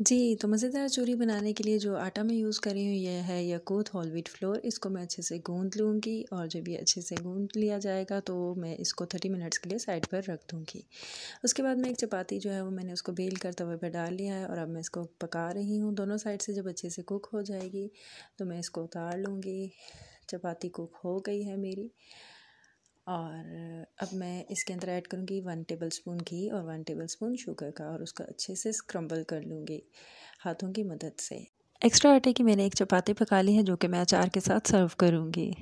जी तो मज़ेदार चूरी बनाने के लिए जो आटा मैं यूज़ कर रही हूँ यह है यकूत होल व्हीट फ्लोर इसको मैं अच्छे से गूंद लूँगी और जब ये अच्छे से गूंद लिया जाएगा तो मैं इसको थर्टी मिनट्स के लिए साइड पर रख दूँगी उसके बाद मैं एक चपाती जो है वो मैंने उसको बेल कर तवे पर डाल लिया है और अब मैं इसको पका रही हूँ दोनों साइड से जब अच्छे से कुक हो जाएगी तो मैं इसको उतार लूँगी चपाती कुक हो गई है मेरी और अब मैं इसके अंदर ऐड करूँगी वन टेबल स्पून घी और वन टेबल स्पून शुगर का और उसका अच्छे से स्क्रम्बल कर लूँगी हाथों की मदद से एक्स्ट्रा आटे की मैंने एक चपाती पका ली है जो कि मैं अचार के साथ सर्व करूँगी